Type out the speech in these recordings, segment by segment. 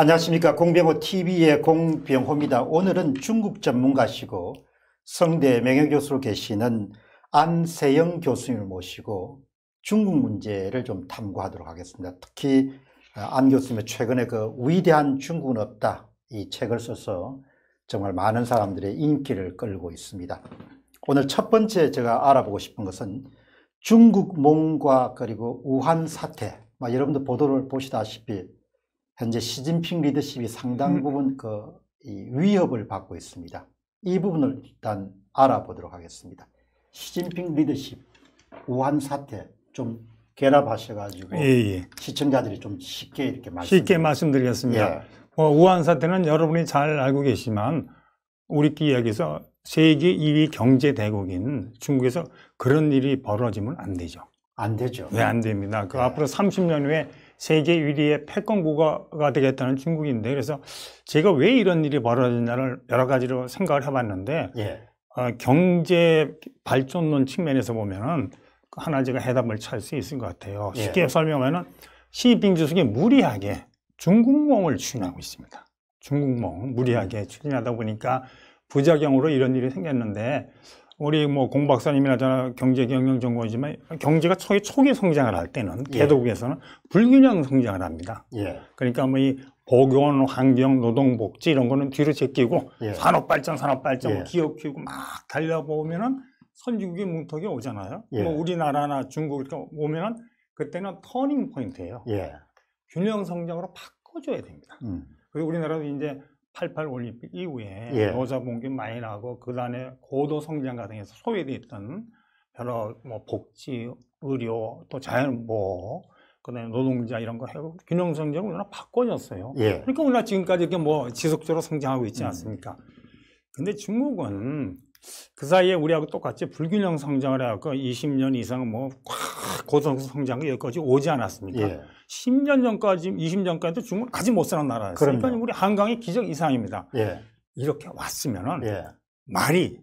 안녕하십니까 공병호 TV의 공병호입니다. 오늘은 중국 전문가시고 성대 명예교수로 계시는 안세영 교수님을 모시고 중국 문제를 좀 탐구하도록 하겠습니다. 특히 아, 안 교수님의 최근에 그 위대한 중국은 없다 이 책을 써서 정말 많은 사람들의 인기를 끌고 있습니다. 오늘 첫 번째 제가 알아보고 싶은 것은 중국 몽과 그리고 우한 사태. 여러분도 보도를 보시다시피 현재 시진핑 리더십이 상당 음. 부분 그 위협을 받고 있습니다. 이 부분을 일단 알아보도록 하겠습니다. 시진핑 리더십 우한 사태 좀 결합하셔가지고 예, 예. 시청자들이 좀 쉽게 이렇게 말씀 쉽게 말씀드리겠습니다. 예. 어, 우한 사태는 여러분이 잘 알고 계시지만 우리끼리 여기서 세계 2위 경제 대국인 중국에서 그런 일이 벌어지면 안 되죠. 안 되죠. 네, 안 됩니다. 그 예. 앞으로 30년 후에 세계 1위의 패권국가가 되겠다는 중국인데 그래서 제가 왜 이런 일이 벌어졌냐를 여러 가지로 생각을 해봤는데 예. 어, 경제 발전론 측면에서 보면은 그 하나 제가 해답을 찾을 수 있을 것 같아요. 예. 쉽게 예. 설명하면은 시진핑 주석이 무리하게 중국몽을 추진하고 있습니다. 중국몽 무리하게 추진하다 보니까 부작용으로 이런 일이 생겼는데 우리 뭐 공 박사님이나 저나 경제 경영 전공이지만 경제가 초기 초기 성장을 할 때는 예. 개도국에서는 예. 불균형 성장을 합니다. 예. 그러니까 뭐 이 보건, 환경, 노동 복지 이런 거는 뒤로 제끼고 예. 산업 발전, 산업 발전, 예. 기업 키우고 막 달려보면은 선진국의 문턱에 오잖아요. 예. 뭐 우리나라나 중국 이렇게 오면은 그때는 터닝 포인트예요. 균형 성장으로 바꿔줘야 됩니다. 음. 그리고 우리나라도 이제 88 올림픽 이후에 예. 노자 공기 많이 나고 그 다음에 고도 성장 과정에서 소외됐던 여러 뭐 복지, 의료, 또 자연보호, 그다음에 노동자 이런 거 해고 균형성장을 우리나라 바꿔줬어요. 예. 그러니까 우리나라 지금까지 이렇게 뭐 지속적으로 성장하고 있지 음. 않습니까? 음. 근데 중국은 그 사이에 우리하고 똑같이 불균형 성장을 해갖고 20년 이상 뭐확 고속 성장이 여기까지 오지 않았습니까? 예. 10년 전까지, 20년 전까지도 중국은 아직 못 사는 나라였어요. 그러니까 우리 한강의 기적 이상입니다. 예. 이렇게 왔으면은 예. 말이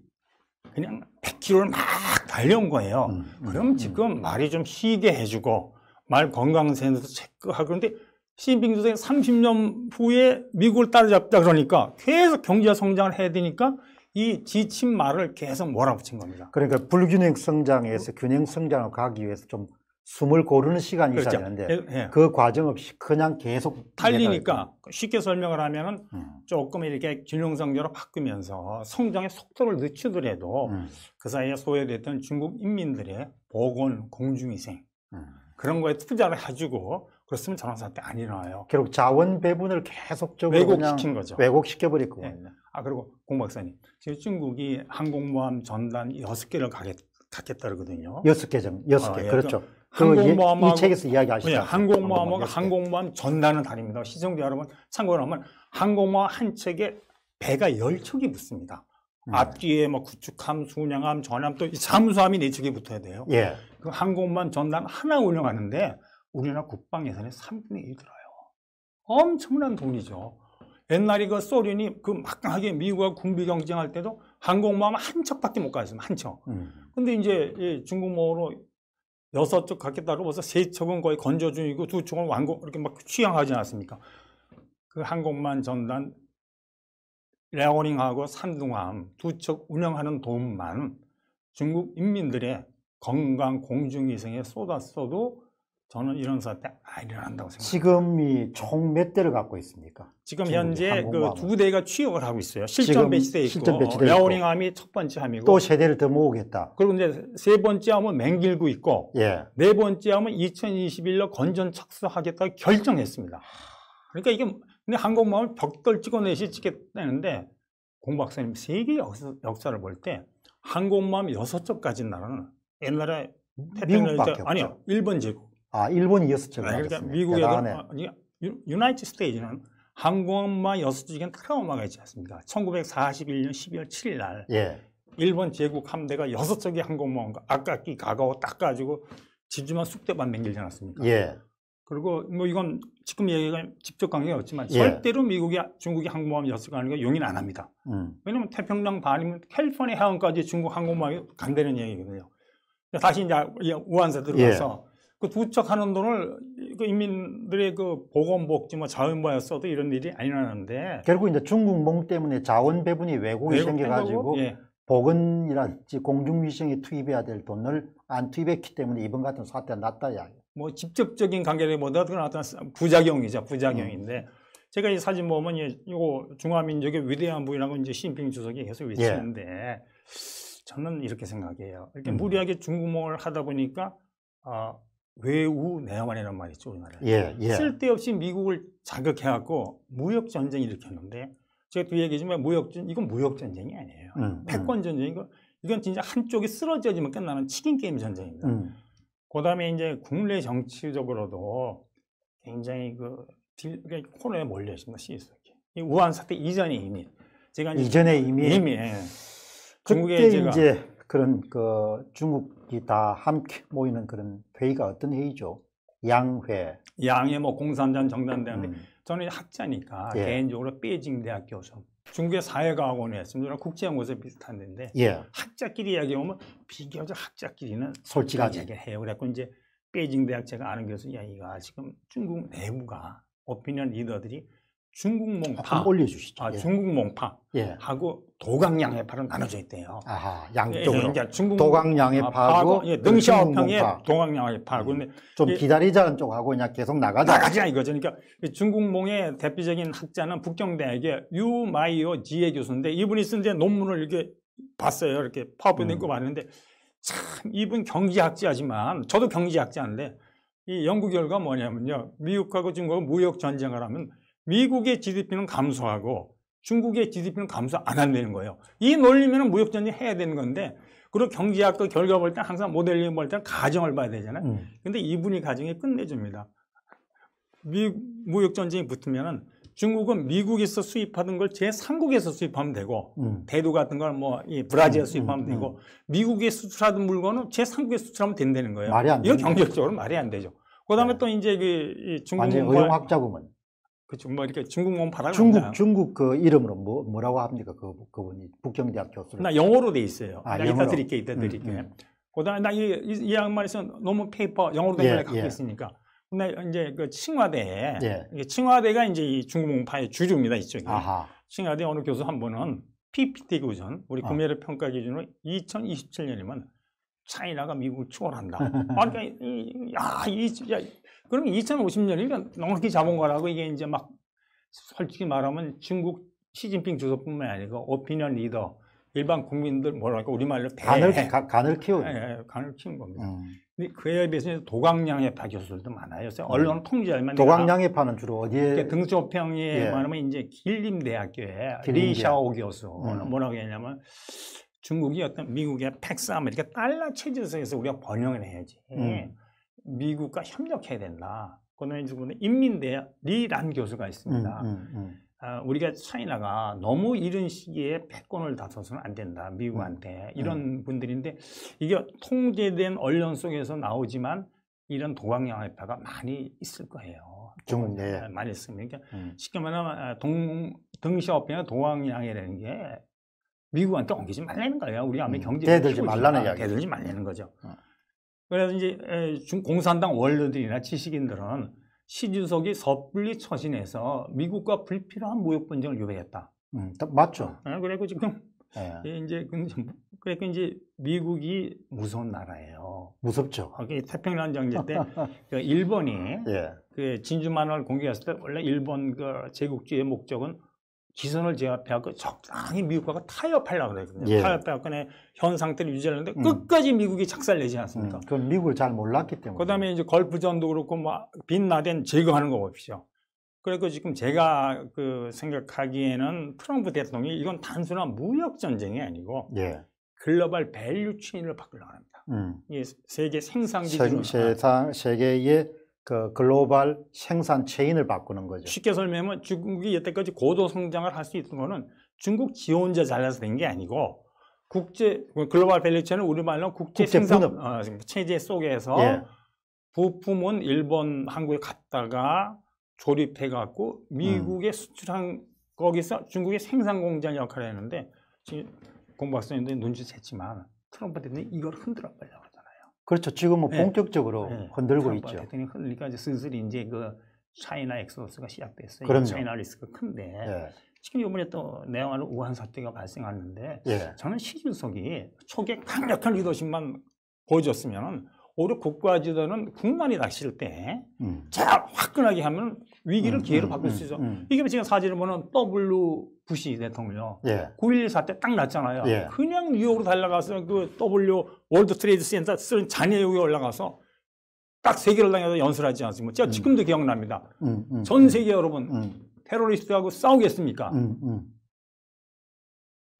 그냥 100km를 막 달려온 거예요. 음, 음 그럼 음. 지금 음. 말이 좀 희게 해주고 말 건강 센서 체크하고 그런데 시진핑 주석이 30년 후에 미국을 따라잡자 그러니까 계속 경제 성장을 해야 되니까 이 지침 말을 계속 몰아붙인 겁니다. 그러니까 불균형 성장에서 균형 성장을 가기 위해서 좀 숨을 고르는 시간이 그렇죠. 있어는데그 예, 예. 그 과정 없이 그냥 계속 달리니까 쉽게 설명을 하면 음. 조금 이렇게 균형성조로 바꾸면서 성장의 속도를 늦추더라도 음. 그 사이에 소외됐던 중국 인민들의 보건, 공중위생 음. 그런 거에 투자를 해주고 그렇으면 전환사태 안 일어나요. 결국 자원 배분을 계속적으로 왜곡시킨 거죠. 왜곡시켜버리고 네. 예. 아 그리고 공 박사님, 지금 중국이 항공모함 전단 여섯 개를 갖겠다 그러거든요. 여섯 개 전, 여섯 아, 개 예. 그렇죠. 그 항공모함하고 이 책에서 이야기하시죠. 네, 항공모함하고 항공모함 전단은 다닙니다. 시청자 여러분 참고로 하면 항공모함 한 책에 배가 열 척이 붙습니다. 음. 앞뒤에 뭐 구축함, 순양함, 전함 또 잠수함이 네 척이 붙어야 돼요. 예. 그 항공모함 전단 하나 운영하는데 우리나라 국방 예산의 3분의 1 들어요. 엄청난 돈이죠. 옛날에 그 소련이 그 막강하게 미국과 군비 경쟁할 때도 항공모함 한 척밖에 못가습니다한 척. 음. 근데 이제 중국모로 으 여섯 척 갖겠다고 벌써 세 척은 거의 건조 중이고 두 척은 완공 이렇게 막 취향하지 않았습니까? 그 항공만 전단 레오닝하고 산둥함 두 척 운영하는 돈만 중국 인민들의 건강 공중위생에 쏟았어도 저는 이런 사태 안 일어난다고 생각합니다. 지금이 총 몇 대를 갖고 있습니까? 지금 현재 그두 대가 취업을 하고 있어요. 실전 배치돼 있고 실전 배오링함이첫 번째 함이고 또 세 대를 더 모으겠다. 그리고 이제 세 번째 함은 맹길고 있고 예. 네 번째 함은 2 0 2 1로 건전 착수하겠다 결정했습니다. 그러니까 이게 근데 한국마을 벽돌 찍어내시 찍겠다는데 공 박사님 세계 역사, 를볼 때 한국마음 여섯 쪽까지 나라는 옛날에 태평양 때 아니요 일본 제국 아, 일본이 여섯 척을 아, 그러니까 미국에도 유나이티드 스테이지는 항공엄마 뭐 여섯 척에 타카오마가 있지 않습니까? 1941년 12월 7일 날 예. 일본 제국 함대가 여섯 척의 항공모함과 아깝끼 가가오 딱 가지고 진주만 쑥대밭 맹길지 않았습니까? 예. 그리고 뭐 이건 지금 얘기가 직접 관계가 없지만 예. 절대로 미국이 중국이 항공모함 여섯 가는 거 용인 안 합니다. 음. 왜냐하면 태평양 반이면 캘리포니아 해안까지 중국 항공모함이 간다는 얘기거든요. 다시 이제 우한사들어 가서 예. 그 두척하는 돈을 그 인민들의 그 보건복지 뭐 자원부에 써도 이런 일이 안 일어나는데 결국 이제 중국 몽 때문에 자원 배분이 왜곡이 생겨가지고 예. 보건이라든지 공중위생에 투입해야 될 돈을 안 투입했기 때문에 이번 같은 사태가 났다 이야기. 뭐 직접적인 관계를 보다 그건 어떤 부작용이죠 부작용인데 음. 제가 이 사진 보면 이거 중화민족의 위대한 부인하고 이제 시진핑 주석이 계속 외치는데 예. 저는 이렇게 생각해요. 이렇게 음. 무리하게 중국몽을 하다 보니까 어, 외우내야만이라는 말이 있죠 우리나라에 예, 예. 쓸데없이 미국을 자극해갖고 무역 전쟁 일으켰는데 제가 또 얘기했지만 무역 전 이건 무역 전쟁이 아니에요 음, 음. 패권 전쟁이고 이건 진짜 한쪽이 쓰러져지면 끝나는 치킨 게임 전쟁입니다. 음. 그다음에 이제 국내 정치적으로도 굉장히 그코로나에 몰려 있습니 있어요. 게 우한 사태 이전에 이미 제가 이전에 그 이미 이미 예. 중국에 제가 이제 그런 그 중국이 다 함께 모이는 그런 회의가 어떤 회의죠? 양회. 양회 뭐 공산당 정당대회. 음. 저는 학자니까 예. 개인적으로 베이징 대학 교수. 중국의 사회과학원에 했습니다. 국제연구소 비슷한 데인데 예. 학자끼리 이야기하면 비교적 학자끼리는 솔직하게 해요. 그래갖고 이제 베이징 대학 제가 아는 교수 이야기가 지금 중국 내부가 오피니언 리더들이 중국몽파 아, 올려주시죠. 아, 예. 중국몽파 예. 하고 도강양해파로 나눠져 있대요. 아하, 양쪽으로. 그 중국 도강양해파하고 아, 예, 능샤오평의 도강양해파하고 음, 좀 기다리자는 쪽하고 그냥 계속 나가자. 나가자 이거죠. 그러니까 중국몽의 대표적인 학자는 북경대학의 유마이오 지혜 교수인데 이분이 쓴제 논문을 이렇게 봤어요. 이렇게 파업된 거 음. 봤는데 참 이분 경제학자지만 저도 경제학자인데 이 연구 결과 뭐냐면요. 미국하고 중국하고 무역 전쟁을 하면 미국의 GDP는 감소하고 중국의 GDP는 감소 안 한다는 거예요. 이 논리면 무역전쟁 해야 되는 건데 그리고 경제학 도 결과 볼 때 항상 모델링 볼때는 가정을 봐야 되잖아요. 음. 근데 이분이 가정에 끝내줍니다. 미, 무역전쟁이 붙으면 중국은 미국에서 수입하던 걸 제3국에서 수입하면 되고 음. 대두 같은 걸뭐 브라질에서 음, 수입하면 음, 되고 음. 미국에 수출하던 물건은 제3국에 수출하면 된다는 거예요. 말이 안 이거 경제적으로 말이 안 되죠. 그다음에 네. 또 이제 그 중국 완전 의용학자구만. 그렇죠. 뭐 이렇게 중국만 바라 중국 있나 중국 그 이름으로 뭐 뭐라고 합니까? 그 그분이 북경대학 교수. 나 영어로 돼 있어요. 아, 나 이따 드릴게 이따 드릴게. 음, 음. 그다음 나이 이, 이 양반에서 너무 페이퍼 영어로 된걸 예, 갖고 예. 있으니까. 근데 이제 그칭화대 예. 칭화대가 이제 이 중국 문파의 주류입니다 이쪽이. 아하. 칭화대 어느 교수 한 분은 PPT 기준 우리 금메달 아. 평가 기준으로 2027년이면 차이나가 미국을 추월한다. 아, 그러니까 이, 야, 이, 야, 그러면 2050년, 이러니까 넉넉히 잡은 거라고 이게 이제 막 솔직히 말하면 중국 시진핑 주석뿐만 아니고 오피니언 리더, 일반 국민들 뭐랄까 우리말로 대, 간을 가, 간을 키우는 예, 예, 간을 키운 겁니다. 음. 근데 그에 비해서 도광량의파 교수들도 많아요. 음. 언론 통제하면 도광량의파는 주로 어디에 등수평에 예. 말하면 이제 길림대학교에 리샤오 교수 음. 어, 뭐라고 했냐면 중국이 어떤 미국의 팩스 아메리카 달러 체제에서 우리가 번영을 해야지. 음. 미국과 협력해야 된다. 권인주군의 인민대리란 교수가 있습니다. 음, 음, 음. 아, 우리가 차이나가 너무 이른 시기에 패권을 다투서는 안 된다. 미국한테 음, 음. 이런 분들인데 이게 통제된 언론 속에서 나오지만 이런 도광양화파가 많이 있을 거예요. 좀 네. 많이 있습니다. 그러니까 음. 쉽게 말하면 아, 동 등시업이나 도광양해라는 게 미국한테 옮기지 말라는 거예요. 우리 아미 음, 경제 대들지 말라는 아, 이야기. 대들지 말라는 거죠. 어. 그래서 이제 공산당 원로들이나 지식인들은 시주석이 섣불리 처신해서 미국과 불필요한 무역 분쟁을 유발했다. 음, 맞죠. 어, 아, 그래고 지금 예. 이제 그니까 이제 미국이 무서운 나라예요. 무섭죠. 태평양 전쟁 때그 일본이 예. 그 진주만을 공격했을 때 원래 일본 그제국주의 목적은 기선을 제압해갖고 적당히 미국과 타협하려고 그랬거든요. 예. 타협해갖고 현 상태를 유지하는데 음. 끝까지 미국이 착살내지 않습니까? 음. 그건 미국을 잘 몰랐기 때문에. 그 다음에 이제 걸프전도 그렇고 뭐 빈라덴 제거하는 거 봅시죠. 그래서 지금 제가 그 생각하기에는 트럼프 대통령이 이건 단순한 무역 전쟁이 아니고 예. 글로벌 밸류 체인을 바꾸려고 합니다. 음. 세계 생산기 준 세상 세계의 그 글로벌 생산 체인을 바꾸는 거죠. 쉽게 설명하면 중국이 여태까지 고도 성장을 할 수있는 거는 중국 지원자 잘라서 된 게 아니고 국제 글로벌 밸류체는 우리말로 국제, 국제 생산 어, 체제 속에서 예. 부품은 일본, 한국에 갔다가 조립해 갖고 미국에 음. 수출한 거기서 중국의 생산 공장 역할을 했는데 지금 공 박사님도 눈치챘지만 트럼프 대통령이 이걸 흔들어 버려. 그렇죠. 지금 뭐 예. 본격적으로 네. 예. 흔들고 있죠. 대통령 흔들니까 이제 슬슬 이제 그 차이나 엑소스가 시작됐어요. 그럼요. 차이나 리스크 가 큰데 네. 지금 이번에 또 내용하는 우한 사태가 발생하는데 저는 시진석이 초기에 강력한 리더십만 보여줬으면은 오 6, 국까지도는 국난이 닥칠 때, 음. 잘 화끈하게 하면 위기를 음, 음, 기회로 음, 바꿀 수 있어. 음, 음. 이게 지금 사진을 보면 W 부시 대통령. 예. 9.11 사태 딱 났잖아요. 예. 그냥 뉴욕으로 달려가서 그 W 월드 트레이드 센터 쓰는 잔해 여기 올라가서 딱 세계를 당해서 연설하지 않습니까? 제가 지금도 기억납니다. 전 세계 여러분, 테러리스트하고 싸우겠습니까?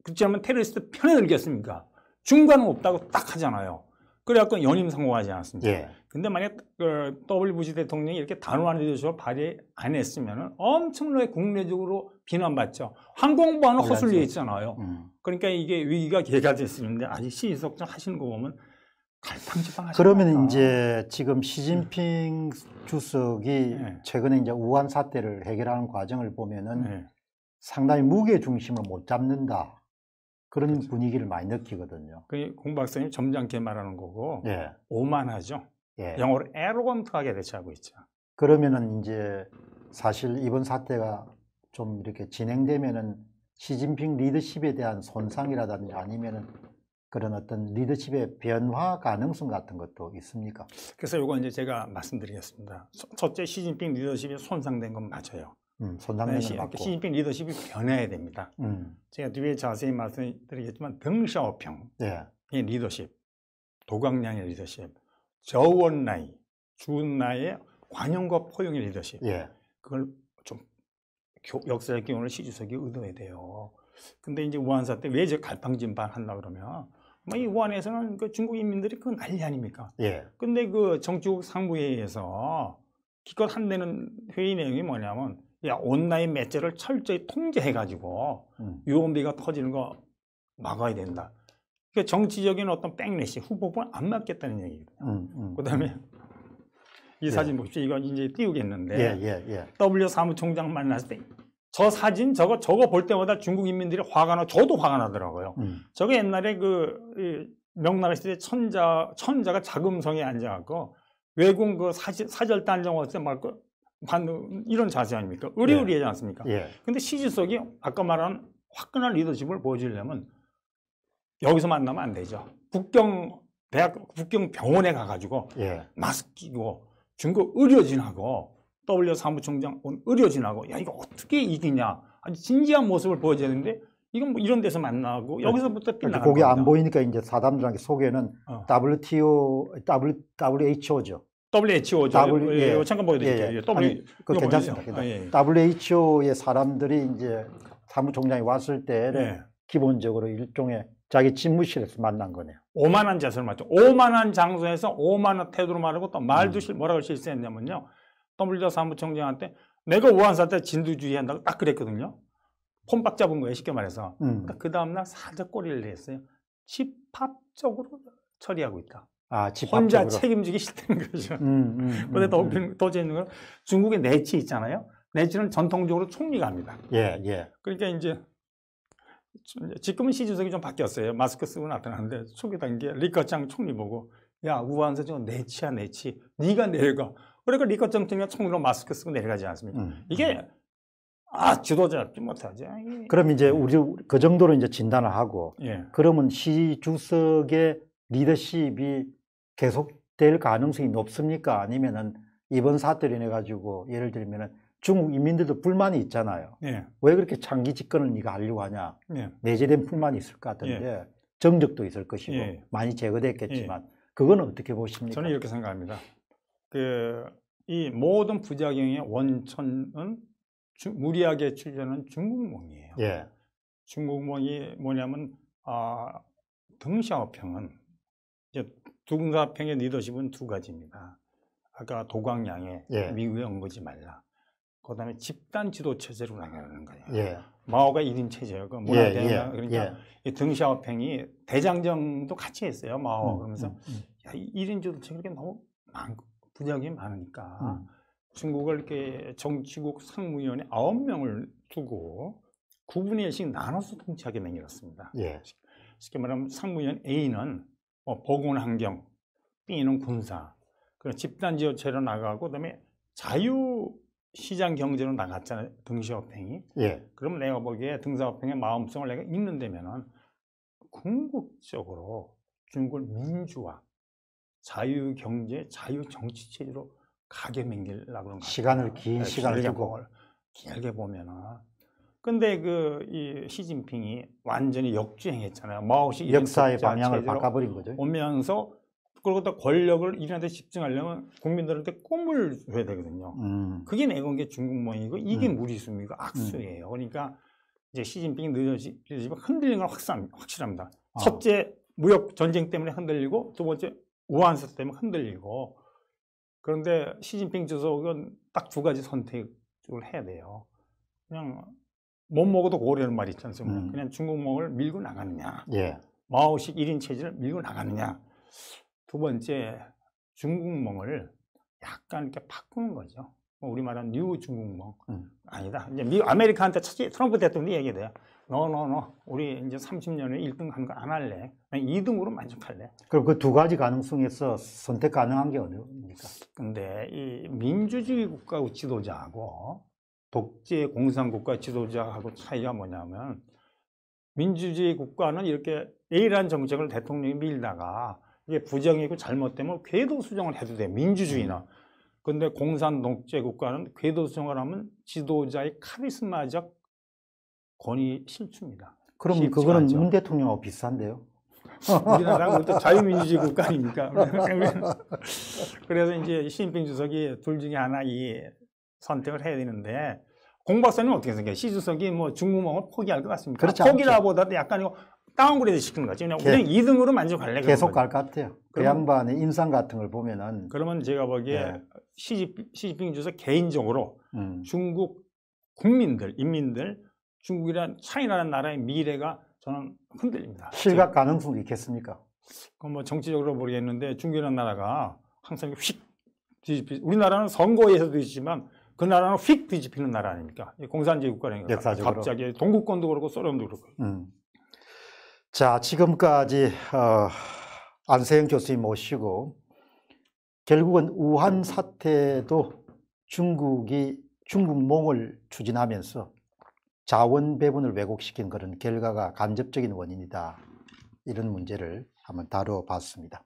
그렇지 않으면 테러리스트 편에 들겠습니까? 중간은 없다고 딱 하잖아요. 그래갖고 연임 성공하지 않았습니다 예. 근데 만약 에그 W 부시 대통령이 이렇게 단호한 리더십을 발의안 했으면 엄청나게 국내적으로 비난받죠. 항공부안은 그렇죠. 허술리에 있잖아요. 음. 그러니까 이게 위기가 개가됐었는데 아직 시의석정 하시는 거 보면 갈팡지팡 하시 그러면 않나. 이제 지금 시진핑 네. 주석이 네. 최근에 이제 우한 사태를 해결하는 과정을 보면은 네. 상당히 무게 중심을 못 잡는다. 그런 그렇죠. 분위기를 많이 느끼거든요. 공 박사님 점잖게 말하는 거고 예. 오만하죠. 예. 영어로 에로건트하게 대처하고 있죠. 그러면은 이제 사실 이번 사태가 좀 이렇게 진행되면은 시진핑 리더십에 대한 손상이라든지 아니면은 그런 어떤 리더십의 변화 가능성 같은 것도 있습니까? 그래서 이건 이제 제가 말씀드리겠습니다. 첫째 시진핑 리더십이 손상된 건 맞아요. 음, 손잡는 네, 시, 시진핑 리더십이 변해야 됩니다. 음. 제가 뒤에 자세히 말씀드리겠지만 덩샤오평의 네. 예. 리더십, 도광량의 리더십, 저원나이주은나의 관용과 포용의 리더십 예. 그걸 좀역사의 기원을 시주석이 의도해야 돼요. 근데 이제 우한사 때 왜 저 갈팡진반 한다 그러면 뭐 이 우한에서는 그 중국 인민들이 그 난리 아닙니까? 예. 근데 그 정치국 상부회의에서 기껏 한대는 회의 내용이 뭐냐면 온라인 매체를 철저히 통제해가지고 음. 유언비가 터지는 거 막아야 된다. 그 정치적인 어떤 백래시 후보분 안 맞겠다는 얘기예요 음, 음, 음. 그다음에 이 예. 사진 보십시오. 이건 이제 띄우겠는데 예, 예, 예. W 사무총장 만났을 때 저 사진 저거 저거 볼 때마다 중국 인민들이 화가 나. 저도 화가 나더라고요. 음. 저게 옛날에 그 명나라 시대 천자 천자가 자금성에 앉아갖고 외국 그 사지, 사절단정 어때 막그 받는 이런 자세 아닙니까? 의리의리하지 예. 않습니까? 예. 근데 시지속이 아까 말한 화끈한 리더십을 보여주려면 여기서 만나면 안 되죠. 북경 대학 북경 병원에 가가지고 예. 마스크 끼고 중국 의료진하고 W 사무총장 온 의료진하고 야 이거 어떻게 이기냐 아주 진지한 모습을 보여줘야 되는데 이건 뭐 이런 데서 만나고 예. 여기서부터 빗나가 거기 그러니까 안 보이니까 이제 사담장의 속에는 어. WTO, w, WHO죠. WHO 저, w, 예, 예, 예, 잠깐 보여드릴게요. 예, 예, 예. W 아니, 그 괜찮습니다. 아, 예. 예. WHO의 사람들이 이제 사무총장이 왔을 때 예. 네. 기본적으로 일종의 자기 집무실에서 만난 거네요. 오만한 자세를 맞죠. 오만한 장소에서 오만한 태도로 말하고 또 말도 실, 음. 뭐라고 실수했냐면요. WTO 사무총장한테 내가 우한사 태 진두주의 한다고 딱 그랬거든요. 폼박 잡은 거예요, 쉽게 말해서. 음. 그러니까 그 다음날 사자 꼬리를 냈어요. 집합적으로 처리하고 있다. 아, 혼자 책임지기 싫다는 거죠. 그런데 음, 음, 음, 더, 음. 더 재밌는 건 중국의 내치 있잖아요. 내치는 전통적으로 총리가 합니다. 예, 예. 그러니까 이제 지금은 시 주석이 좀 바뀌었어요. 마스크 쓰고 나타났는데 초기 단계 리커창 총리 보고 야 우한서 지금 내치야 내치 네가 내려가. 그러니까 리커창 총리가 총리로 마스크 쓰고 내려가지 않습니까? 음, 이게 아 지도자 좀 못하지. 그럼 이제 우리 그 정도로 이제 진단을 하고 예. 그러면 시 주석의 리더십이 계속될 가능성이 높습니까? 아니면은 이번 사태로 인해 가지고 예를 들면은 중국 인민들도 불만이 있잖아요. 예. 왜 그렇게 장기 집권을 네가 하려고 하냐? 예. 내재된 불만이 있을 것 같은데 정적도 있을 것이고 예. 많이 제거됐겠지만 예. 그건 어떻게 보십니까? 저는 이렇게 생각합니다. 그이 모든 부작용의 원천은 주, 무리하게 출전은 중국몽이에요. 예. 중국몽이 뭐냐면 아, 등샤오평은 이제 두군사평의 리더십은 두 가지입니다. 아까 도광양에 예. 미국에 엉거지 말라. 그 다음에 집단 지도 체제로 나가는 거예요. 예. 마오가 1인 체제였고, 그 예, 문화대혁명, 예, 그러니까 예. 등샤오팽이 대장정도 같이 했어요, 마오. 음, 그러면서, 음, 음. 야, 1인 지도 체제 이렇게 너무 많고, 부작이 많으니까, 음. 중국을 이렇게 정치국 상무위원회 9명을 두고, 9분의 1씩 나눠서 통치하게 만들었습니다. 예. 쉽게 말하면 상무위원 A는 뭐 보건 환경, B는 군사, 그 집단 지자체로 나가고 그다음에 자유 시장 경제로 나갔잖아요. 등시업행이. 예. 그럼 내가 보기에 등사업행의 마음성을 내가 읽는데면은 궁극적으로 중국을 민주화, 자유 경제, 자유 정치 체제로 가게 맹길라 그런 거 시간을 긴 예, 시간을 두고 길게 보면은 근데 그이 시진핑이 완전히 역주행했잖아요. 마오시 뭐 역사의 방향을 바꿔버린 거죠. 오면서 그리고 또 권력을 이란한테 집중하려면 국민들한테 꿈을 줘야 되거든요. 음. 그게 내건게 중국몽이고 이게 음. 무리수입니까? 악수예요. 음. 그러니까 이제 시진핑이 늦어지면 흔들리는 건 확산, 확실합니다. 아. 첫째, 무역 전쟁 때문에 흔들리고 두 번째, 우한사 태 때문에 흔들리고 그런데 시진핑 주석은 딱 두 가지 선택을 해야 돼요. 그냥 못 먹어도 고르는 말이 있지 않습니까? 음. 그냥 중국몽을 밀고 나가느냐. 예. 마오식 1인 체제를 밀고 나가느냐. 두 번째, 중국몽을 약간 이렇게 바꾸는 거죠. 뭐 우리 말은뉴 중국몽. 음. 아니다. 이제 미, 아메리카한테 차 트럼프 대통령이 얘기돼요. 너, 너, 너. 우리 이제 30년에 1등 하는 거 안 할래. 그냥 2등으로 만족할래. 그럼 그 두 가지 가능성에서 선택 가능한 게 어디입니까? 근데 이 민주주의 국가 지도자하고 독재 공산국가 지도자하고 차이가 뭐냐면 민주주의 국가는 이렇게 A라는 정책을 대통령이 밀다가 이게 부정이고 잘못되면 궤도 수정을 해도 돼 민주주의나 음. 근데 공산 독재 국가는 궤도 수정을 하면 지도자의 카리스마적 권위 실추입니다 그럼 그거는 않죠. 문 대통령하고 비슷한데요? 우리나라가 또 자유민주주의 국가 아닙니까? 그래서 이제 시진핑 주석이 둘 중에 하나 이 선택을 해야 되는데 공박사님 어떻게 생각해요? 시주석이 뭐 중국몽을 포기할 것같습니다 그렇지 포기라보다도 약간 이거 다운그레이드 시키는 거죠. 그냥 우리는 2등으로 만족할래. 계속 갈 것 같아요. 그 양반의 인상 같은 걸 보면은. 그러면 제가 보기에 네. 시지핑, 주석 개인적으로 음. 중국 국민들, 인민들, 중국이란 차이나는 나라의 미래가 저는 흔들립니다. 실각 가능성이 있겠습니까? 그건 뭐 정치적으로 모르겠는데 중국이라는 나라가 항상 휙 뒤집히 우리나라는 선거에서 도있지만 그 나라는 휙 뒤집히는 나라 아닙니까? 공산주의 국가라니까. 역사적으로. 갑자기 동구권도 그렇고 소련도 그렇고. 음. 자, 지금까지 어, 안세영 교수님 모시고 결국은 우한 사태도 중국이 중국몽을 추진하면서 자원 배분을 왜곡시킨 그런 결과가 간접적인 원인이다. 이런 문제를 한번 다뤄봤습니다.